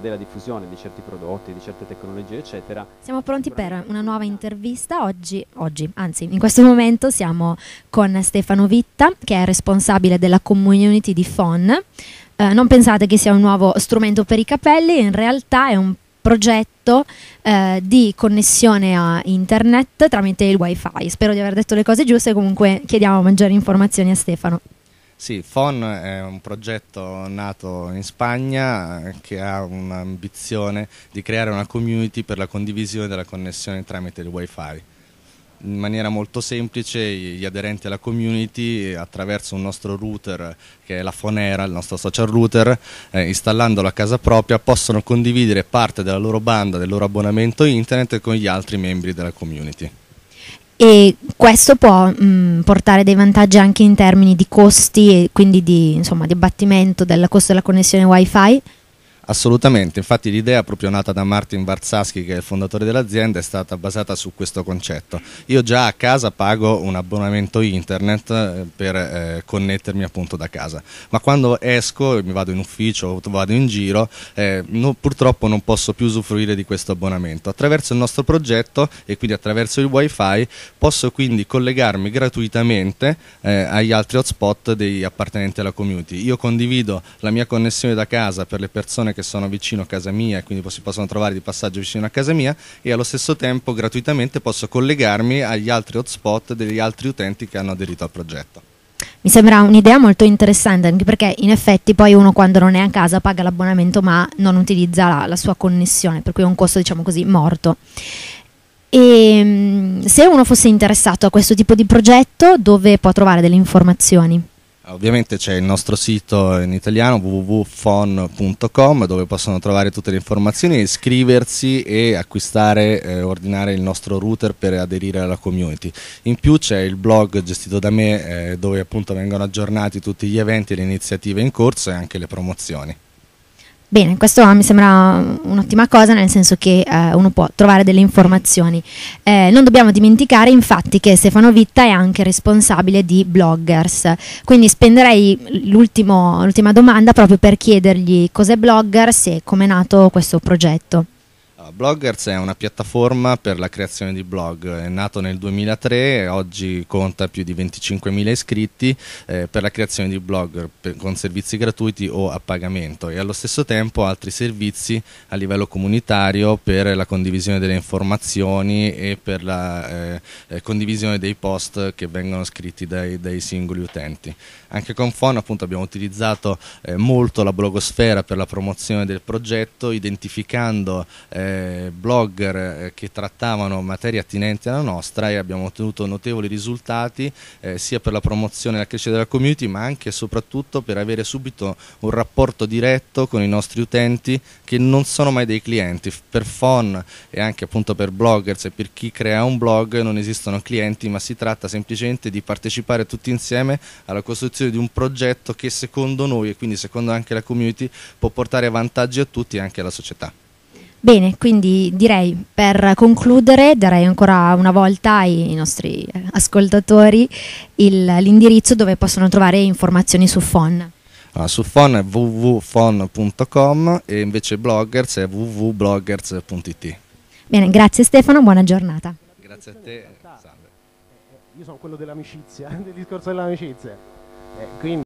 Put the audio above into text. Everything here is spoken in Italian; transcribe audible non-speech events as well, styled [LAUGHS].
della diffusione di certi prodotti, di certe tecnologie, eccetera. Siamo pronti per una nuova intervista oggi, oggi, anzi in questo momento siamo con Stefano Vitta che è responsabile della community di FON. Eh, non pensate che sia un nuovo strumento per i capelli, in realtà è un progetto eh, di connessione a internet tramite il wifi. Spero di aver detto le cose giuste, comunque chiediamo maggiori informazioni a Stefano. Sì, FON è un progetto nato in Spagna eh, che ha un'ambizione di creare una community per la condivisione della connessione tramite il wifi. In maniera molto semplice gli aderenti alla community eh, attraverso un nostro router che è la Fonera, il nostro social router, eh, installandolo a casa propria possono condividere parte della loro banda, del loro abbonamento internet con gli altri membri della community. E questo può mh, mm, portare dei vantaggi anche in termini di costi e quindi di insomma, di abbattimento del costo della connessione wifi Assolutamente, infatti l'idea proprio nata da Martin Barzaschi che è il fondatore dell'azienda è stata basata su questo concetto. Io già a casa pago un abbonamento internet eh, per eh, connettermi appunto da casa, ma quando esco, mi vado in ufficio o vado in giro, eh, no, purtroppo non posso più usufruire di questo abbonamento. Attraverso il nostro progetto e quindi attraverso il wifi posso quindi collegarmi gratuitamente eh, agli altri hotspot dei appartenenti alla community. Io condivido la mia connessione da casa per le persone che che sono vicino a casa mia, e quindi si possono trovare di passaggio vicino a casa mia e allo stesso tempo gratuitamente posso collegarmi agli altri hotspot degli altri utenti che hanno aderito al progetto. Mi sembra un'idea molto interessante, anche perché in effetti poi uno quando non è a casa paga l'abbonamento ma non utilizza la, la sua connessione, per cui è un costo diciamo così morto. E ehm, se uno fosse interessato a questo tipo di progetto, dove può trovare delle informazioni? Ovviamente c'è il nostro sito in italiano www.fon.com dove possono trovare tutte le informazioni, iscriversi e acquistare, eh, ordinare il nostro router per aderire alla community. In più c'è il blog gestito da me eh, dove appunto vengono aggiornati tutti gli eventi, le iniziative in corso e anche le promozioni. Bene, questo mi sembra un'ottima cosa nel senso che eh, uno può trovare delle informazioni. Eh, non dobbiamo dimenticare infatti che Stefano Vitta è anche responsabile di Bloggers, quindi spenderei l'ultima domanda proprio per chiedergli cos'è Bloggers e come è nato questo progetto. Bloggers è una piattaforma per la creazione di blog, è nato nel 2003, e oggi conta più di 25.000 iscritti eh, per la creazione di blog per, con servizi gratuiti o a pagamento e allo stesso tempo altri servizi a livello comunitario per la condivisione delle informazioni e per la eh, eh condivisione dei post che vengono scritti dai, dai singoli utenti. Anche con Fon appunto, abbiamo utilizzato eh, molto la blogosfera per la promozione del progetto, identificando eh, blogger eh, che trattavano materie attinenti alla nostra e abbiamo ottenuto notevoli risultati eh, sia per la promozione e la crescita della community ma anche e soprattutto per avere subito un rapporto diretto con i nostri utenti che non sono mai dei clienti, per phone e anche appunto per bloggers e per chi crea un blog non esistono clienti ma si tratta semplicemente di partecipare tutti insieme alla costruzione di un progetto che secondo noi e quindi secondo anche la community può portare vantaggi a tutti e anche alla società. Bene, quindi direi per concludere, darei ancora una volta ai nostri ascoltatori il, l'indirizzo dove possono trovare informazioni su FON. Allora, ah, su FON è www.fon.com e invece bloggers è www.bloggers.it. Bene, grazie Stefano, buona giornata. Grazie a te. Salve. Eh, eh, io sono quello dell'amicizia, [LAUGHS] del discorso dell'amicizia. Eh, quindi...